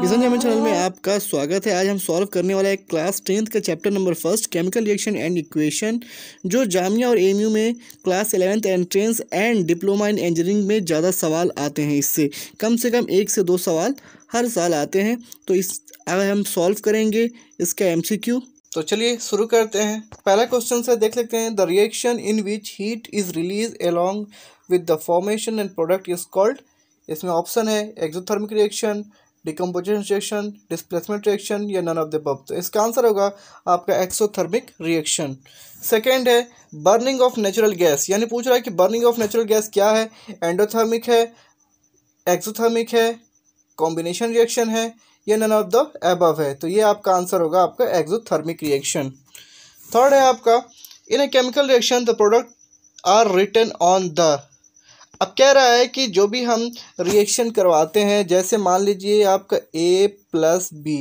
किसान चैनल में आपका स्वागत है आज हम सॉल्व करने वाला है क्लास टेंथ का chapter number first chemical reaction and equation जो जामिया और एमयू में class eleventh entrance and diploma in engineering में ज़्यादा सवाल आते हैं इससे कम से कम एक से दो सवाल हर साल आते हैं तो इस अगर हम सॉल्व करेंगे इसका एम तो चलिए शुरू करते हैं पहला क्वेश्चन से देख लेते हैं the reaction in which heat is released along with the formation and product is called इसमें ऑप्शन है exothermic reaction decomposition reaction displacement reaction या नन ऑफ द बब तो इसका आंसर होगा आपका एक्सोथर्मिक रिएक्शन सेकेंड है बर्निंग ऑफ नेचुरल गैस यानी पूछ रहा है कि बर्निंग ऑफ नेचुरल गैस क्या है एंडोथर्मिक है एक्सोथर्मिक है कॉम्बिनेशन रिएक्शन है या नन ऑफ द एबव है तो ये आपका आंसर होगा आपका एक्सोथर्मिक रिएक्शन थर्ड है आपका in a chemical reaction the product are written on the अब कह रहा है कि जो भी हम रिएक्शन करवाते हैं जैसे मान लीजिए आपका ए प्लस बी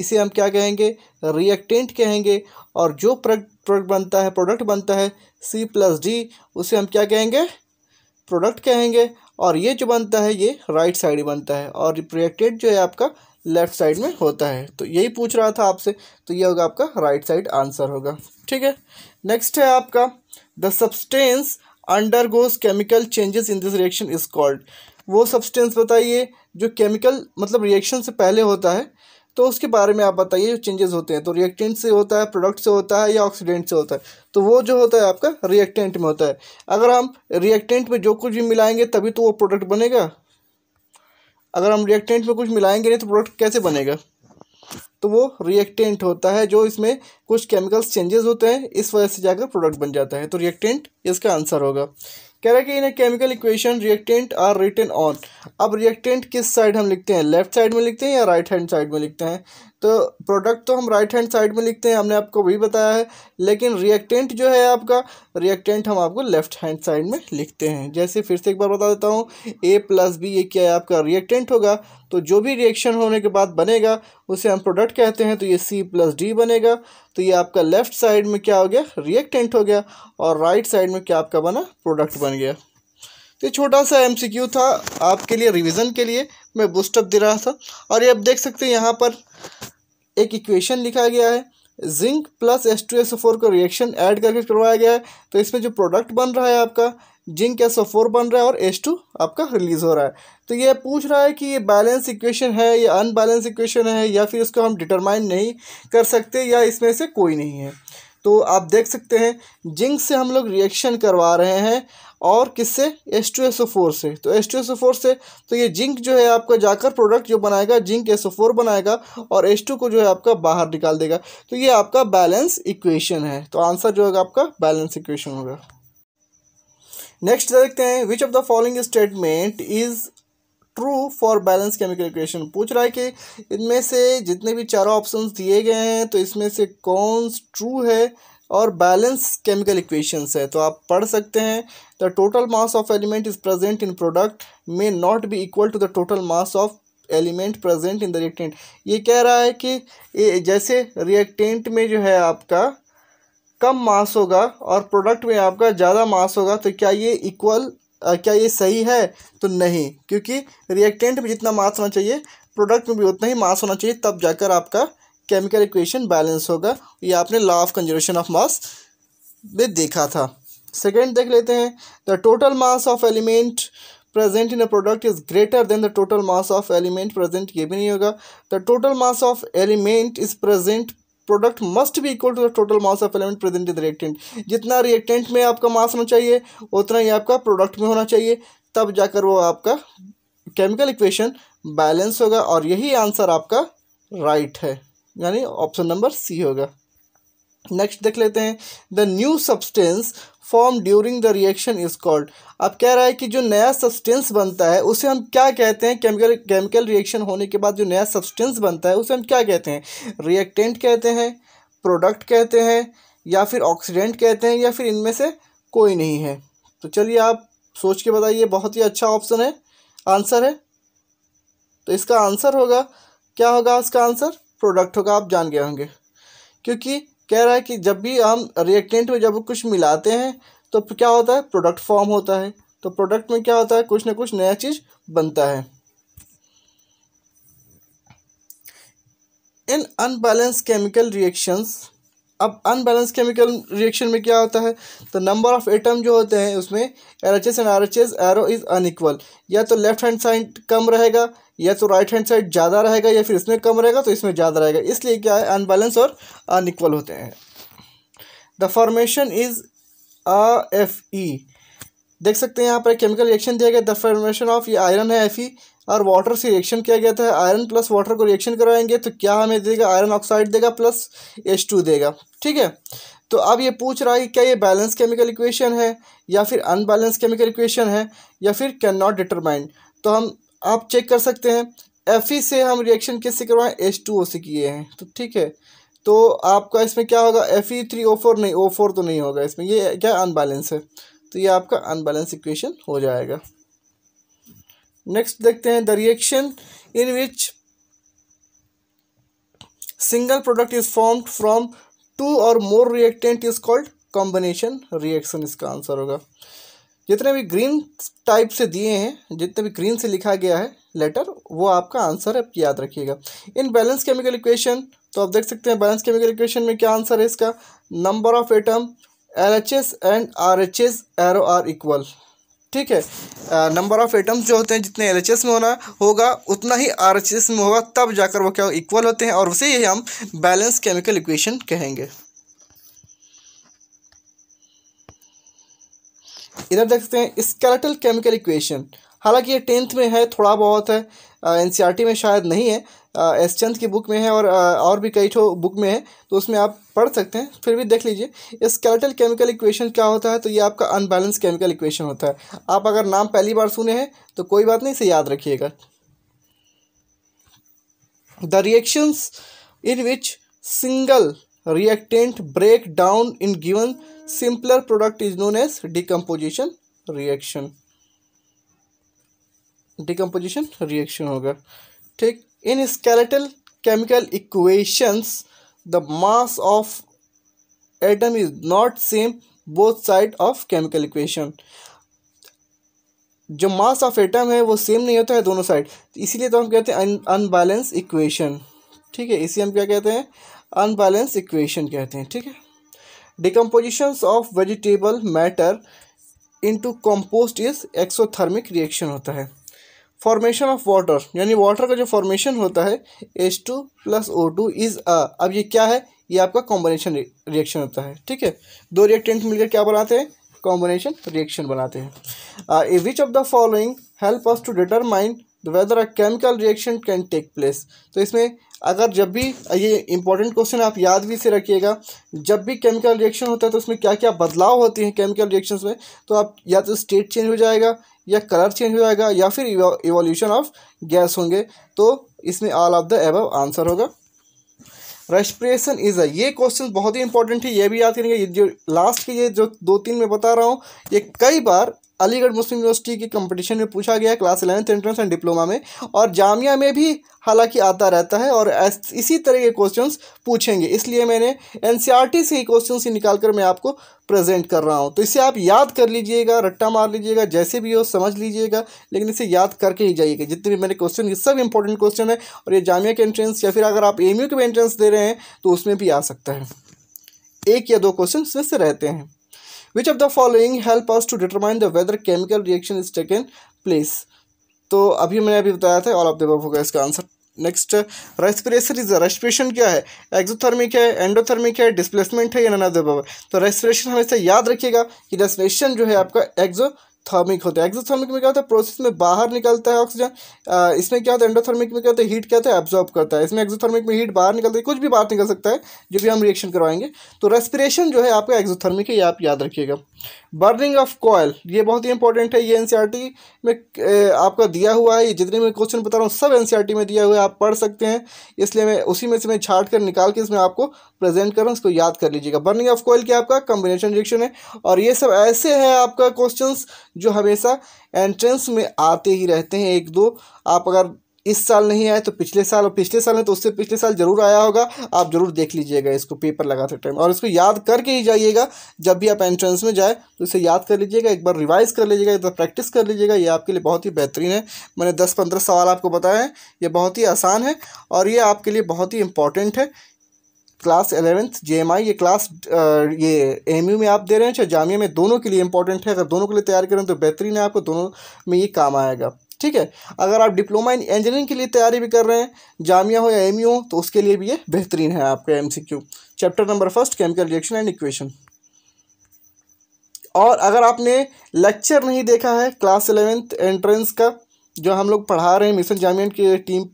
इसे हम क्या कहेंगे रिएक्टेंट कहेंगे और जो प्रोडक्ट बनता है प्रोडक्ट बनता है सी प्लस डी उसे हम क्या कहेंगे प्रोडक्ट कहेंगे और ये जो बनता है ये राइट साइड बनता है और रिएक्टेंट जो है आपका लेफ़्ट साइड में होता है तो यही पूछ रहा था आपसे तो ये होगा आपका राइट साइड आंसर होगा ठीक है नेक्स्ट है आपका the substance undergoes chemical changes in this reaction is called वो सब्सटेंस बताइए जो केमिकल मतलब रिएक्शन से पहले होता है तो उसके बारे में आप बताइए जो चेंजेस होते हैं तो रिएक्टेंट से होता है प्रोडक्ट से होता है या ऑक्सीडेंट से होता है तो वो जो होता है आपका रिएक्टेंट में होता है अगर हम रिएक्टेंट में जो कुछ भी मिलाएंगे तभी तो वो प्रोडक्ट बनेगा अगर हम रिएक्टेंट में कुछ मिलाएंगे नहीं तो प्रोडक्ट कैसे बनेगा तो वो रिएक्टेंट होता है जो इसमें कुछ केमिकल्स चेंजेस होते हैं इस वजह से जाकर प्रोडक्ट बन जाता है तो रिएक्टेंट इसका आंसर होगा कह रहा है कि in chemical equation reactant are written on अब रिएक्टेंट किस साइड हम लिखते हैं लेफ्ट साइड में लिखते हैं या राइट हैंड साइड में लिखते हैं तो प्रोडक्ट तो हम राइट हैंड साइड में लिखते हैं हमने आपको वही बताया है लेकिन रिएक्टेंट जो है आपका रिएक्टेंट हम आपको लेफ्ट हैंड साइड में लिखते हैं जैसे फिर से एक बार बता देता हूँ ए प्लस बी ये क्या है आपका रिएक्टेंट होगा तो जो भी रिएक्शन होने के बाद बनेगा उसे हम प्रोडक्ट कहते हैं तो ये सी प्लस डी बनेगा तो ये आपका लेफ्ट साइड में क्या हो गया रिएक्टेंट हो गया और राइट साइड में क्या आपका बना प्रोडक्ट बन गया तो ये छोटा सा एम था आपके लिए रिविज़न के लिए मैं बूस्टअप दे रहा था और ये आप देख सकते हैं यहाँ पर एक इक्वेशन लिखा गया है zinc plus S two S four का रिएक्शन ऐड करके करवाया गया है तो इसमें जो प्रोडक्ट बन रहा है आपका जिंक एस फोर बन रहा है और एस टू आपका रिलीज हो रहा है तो ये पूछ रहा है कि ये बैलेंस इक्वेशन है या अनबैलेंस इक्वेशन है या फिर इसको हम डिटरमाइन नहीं कर सकते या इसमें से कोई नहीं है तो आप देख सकते हैं जिंक से हम लोग रिएक्शन करवा रहे हैं और किससे S two S O four से तो S two S O four से तो ये जिंक जो है आपका जाकर प्रोडक्ट जो बनाएगा जिंक एस ओ फोर बनाएगा और एस टू को जो है आपका बाहर निकाल देगा तो ये आपका बैलेंस इक्वेशन है तो आंसर जो है आपका बैलेंस इक्वेशन होगा नेक्स्ट देखते हैं which of the following statement is true for balance chemical equation पूछ रहा है कि इनमें से जितने भी चारों ऑप्शन दिए गए हैं तो इसमें से कौन ट्रू है और बैलेंस केमिकल इक्वेशंस है तो आप पढ़ सकते हैं the total mass of element is present in product may not be equal to the total mass of element present in the reactant ये कह रहा है कि जैसे रिएक्टेंट में जो है आपका कम मास होगा और प्रोडक्ट में आपका ज़्यादा मास होगा तो क्या ये इक्वल क्या ये सही है तो नहीं क्योंकि रिएक्टेंट में जितना मास होना चाहिए प्रोडक्ट में भी उतना ही मास होना चाहिए तब जाकर आपका केमिकल इक्वेशन बैलेंस होगा ये आपने law of conservation of mass में देखा था सेकेंड देख लेते हैं the total mass of element present in a product is greater than the total mass of element present ये भी नहीं होगा the total mass of element is present product must be equal to the total mass of element present in the reactant जितना reactant में आपका मास होना चाहिए उतना ही आपका प्रोडक्ट में होना चाहिए तब जाकर वो आपका केमिकल इक्वेशन बैलेंस होगा और यही आंसर आपका राइट right है यानी ऑप्शन नंबर सी होगा नेक्स्ट देख लेते हैं the new substance form during the reaction is called अब कह रहा है कि जो नया सब्सटेंस बनता है उसे हम क्या कहते हैं केमिकल केमिकल रिएक्शन होने के बाद जो नया सब्सटेंस बनता है उसे हम क्या कहते हैं रिएक्टेंट कहते हैं प्रोडक्ट कहते हैं या फिर ऑक्सीडेंट कहते हैं या फिर इनमें से कोई नहीं है तो चलिए आप सोच के बताइए बहुत ही अच्छा ऑप्शन है आंसर है तो इसका आंसर होगा क्या होगा इसका आंसर प्रोडक्ट होगा आप जान गए होंगे क्योंकि कह रहा है कि जब भी हम रिएक्टेंट में जब कुछ मिलाते हैं तो क्या होता है प्रोडक्ट फॉर्म होता है तो प्रोडक्ट में क्या होता है कुछ ना कुछ नया चीज़ बनता है इन अनबैलेंस केमिकल रिएक्शंस अब अनबैलेंस केमिकल रिएक्शन में क्या होता है तो नंबर ऑफ एटम जो होते हैं उसमें L H S and R H S arrow is unequal या तो लेफ्ट हैंड साइड कम रहेगा या तो राइट हैंड साइड ज़्यादा रहेगा या फिर इसमें कम रहेगा तो इसमें ज़्यादा रहेगा इसलिए क्या है अनबैलेंस और अनइक्वल होते हैं the formation is ah F E देख सकते हैं यहाँ पर केमिकल रिएक्शन दिया गया द फॉर्मेशन ऑफ ये आयरन है एफ ई e. और वाटर से रिएक्शन किया गया था आयरन प्लस वाटर को रिएक्शन करवाएंगे तो क्या हमें देगा आयरन ऑक्साइड देगा प्लस एच टू देगा ठीक है तो अब ये पूछ रहा है कि क्या ये बैलेंस केमिकल इक्वेशन है या फिर अनबैलेंस केमिकल इक्वेशन है या फिर कैन नॉट डिटरमाइन तो हम आप चेक कर सकते हैं एफ से हम रिएक्शन किससे करवाएं एच टू से किए हैं तो ठीक है तो आपका इसमें क्या होगा F E three O four नहीं ओ फोर तो नहीं होगा इसमें ये क्या अनबैलेंस है तो ये आपका अनबैलेंस इक्वेशन हो जाएगा नेक्स्ट देखते हैं the reaction in which single product is formed from two or more reactant is called combination reaction इसका आंसर होगा जितने भी ग्रीन टाइप से दिए हैं जितने भी ग्रीन से लिखा गया है लेटर वो आपका आंसर है याद रखिएगा इन बैलेंस केमिकल इक्वेशन तो आप देख सकते हैं बैलेंस केमिकल इक्वेशन में क्या आंसर है इसका number of atom L H S and R H S arrow are equal ठीक है नंबर ऑफ एटम्स जो होते हैं जितने एल में होना होगा उतना ही आर में होगा तब जाकर वो क्या इक्वल होते हैं और उसे ही हम बैलेंस केमिकल इक्वेशन कहेंगे इधर देखते हैं स्केलेटल केमिकल इक्वेशन हालांकि ये टेंथ में है थोड़ा बहुत है एन e में शायद नहीं है एस चंद की बुक में है और और भी कई ठो बुक में है तो उसमें आप पढ़ सकते हैं फिर भी देख लीजिए स्केलेटल केमिकल इक्वेशन क्या होता है तो ये आपका अनबैलेंस केमिकल इक्वेशन होता है आप अगर नाम पहली बार सुने हैं तो कोई बात नहीं इसे याद रखिएगा the reactions in which single reactant break down in given simpler product is known as decomposition reaction decomposition reaction होगा ठीक in skeletal chemical equations the mass of atom is not same both side of chemical equation जो mass of atom है वो same नहीं होता है दोनों side इसीलिए तो हम कहते हैं अनबैलेंस इक्वेशन ठीक है इसी हम क्या कहते हैं अनबैलेंस इक्वेशन कहते हैं ठीक है decompositions of vegetable matter into compost is exothermic reaction होता है फॉर्मेशन ऑफ वाटर यानी वाटर का जो फॉर्मेशन होता है H two plus O two is a अब ये क्या है ये आपका कॉम्बिनेशन रिएक्शन होता है ठीक है दो रिएक्टेंट मिलकर क्या बनाते हैं कॉम्बिनेशन रिएक्शन बनाते हैं which of the following help us to determine whether a chemical reaction can take place तो इसमें अगर जब भी ये इंपॉर्टेंट क्वेश्चन आप याद भी से रखिएगा जब भी केमिकल रिएक्शन होता है तो उसमें क्या क्या बदलाव होते हैं केमिकल रिएक्शन में तो आप या तो स्टेट चेंज हो जाएगा या कलर चेंज हो जाएगा या फिर इवोल्यूशन ऑफ गैस होंगे तो इसमें all of the above answer होगा रेस्पिरेशन इज अ ये क्वेश्चन बहुत ही इंपॉर्टेंट है ये भी याद करेंगे ये जो लास्ट के ये जो दो तीन में बता रहा हूँ ये कई बार अलीगढ़ मुस्लिम यूनिवर्सिटी की कंपटीशन में पूछा गया class eleventh entrance and diploma में और जामिया में भी हालांकि आता रहता है और इसी तरह के क्वेश्चंस पूछेंगे इसलिए मैंने एन e से ही क्वेश्चन ही निकाल कर मैं आपको प्रेजेंट कर रहा हूँ तो इसे आप याद कर लीजिएगा रट्टा मार लीजिएगा जैसे भी हो समझ लीजिएगा लेकिन इसे याद करके ही जाइएगा जितने भी मैंने क्वेश्चन ये सब इंपॉर्टेंट क्वेश्चन है और ये जामिया के एंट्रेंस या फिर अगर आप एम के भी एंट्रेंस दे रहे हैं तो उसमें भी आ सकता है एक या दो क्वेश्चन इसमें से रहते हैं which of the following help us to determine the whether chemical reaction is taken place तो अभी मैंने अभी बताया था ऑल ऑफ द होगा इसका answer next respiration is respiration क्या है एक्जोथर्मिक है एंडोथर्मिक है डिस्प्लेसमेंट है या नना तो रेस्पिरेशन हमेशा याद रखिएगा कि रेस्पिरेशन जो है आपका एक्जो थर्मिक होता है एक्सोथर्मिक में क्या होता है प्रोसेस में बाहर निकलता है ऑक्सीजन इसमें क्या होता है एंडोथर्मिक में क्या होता है हीट क्या होता है एब्जॉर्ब करता है इसमें एक्सोथर्मिक में हीट बाहर निकलता है कुछ भी बाहर निकल सकता है जो भी हम रिएक्शन करवाएंगे तो रेस्पिरेशन जो है आपका एक्सोथर्मिक है ये आप याद रखिएगा बर्निंग ऑफ कॉयल ये बहुत ही इंपॉर्टेंट है ये एन में आपका दिया हुआ है ये जितने मैं क्वेश्चन बता रहा हूँ सब एन में दिया हुआ है आप पढ़ सकते हैं इसलिए मैं उसी में से मैं छाट कर निकाल के इसमें आपको प्रेजेंट कर रहा हूँ इसको याद कर लीजिएगा बर्निंग ऑफ कॉयल क्या आपका कॉम्बिनेशन रिएक्शन है और ये सब ऐसे है आपका क्वेश्चन जो हमेशा एंट्रेंस में आते ही रहते हैं एक दो आप अगर इस साल नहीं आए तो पिछले साल और पिछले साल है तो उससे पिछले साल जरूर आया होगा आप जरूर देख लीजिएगा इसको पेपर लगाते टाइम और इसको याद करके ही जाइएगा जब भी आप एंट्रेंस में जाए तो इसे याद कर लीजिएगा एक बार रिवाइज कर लीजिएगा एक बार प्रैक्टिस कर लीजिएगा ये आपके लिए बहुत ही बेहतरीन है मैंने दस पंद्रह सवाल आपको बताए हैं ये बहुत ही आसान है और ये आपके लिए बहुत ही इंपॉर्टेंट है क्लास एलेवेंथ जे ये क्लास ये एम में आप दे रहे हैं चाहे जामिया में दोनों के लिए इंपॉर्टेंट है अगर दोनों के लिए तैयार करें तो बेहतरीन है आपको दोनों में ये काम आएगा ठीक है अगर आप डिप्लोमा इन इंजीनियरिंग के लिए तैयारी भी कर रहे हैं जामिया हो या एम हो तो उसके लिए भी ये बेहतरीन है आपका एम chapter number first chemical reaction and equation और अगर आपने लेक्चर नहीं देखा है क्लास एलेवेंथ एंट्रेंस का जो हम लोग पढ़ा रहे हैं मिशन जामियन की टीम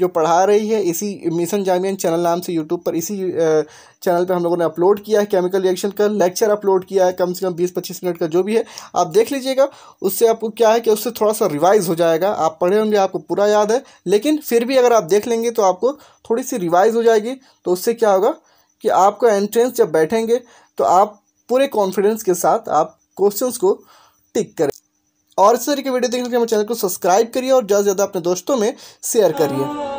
जो पढ़ा रही है इसी मिशन जामियन चैनल नाम से यूट्यूब पर इसी चैनल पर हम लोगों ने अपलोड किया है केमिकल रिएक्शन का लेक्चर अपलोड किया है कम से कम बीस पच्चीस मिनट का जो भी है आप देख लीजिएगा उससे आपको क्या है कि उससे थोड़ा सा रिवाइज़ हो जाएगा आप पढ़े होंगे आपको पूरा याद है लेकिन फिर भी अगर आप देख लेंगे तो आपको थोड़ी सी रिवाइज़ हो जाएगी तो उससे क्या होगा कि आपका एंट्रेंस जब बैठेंगे तो आप पूरे कॉन्फिडेंस के साथ आप क्वेश्चन को टिक करें और इस तरीके वीडियो देखने के लिए हमारे चैनल को सब्सक्राइब करिए और ज़्यादा से ज़्यादा अपने दोस्तों में शेयर करिए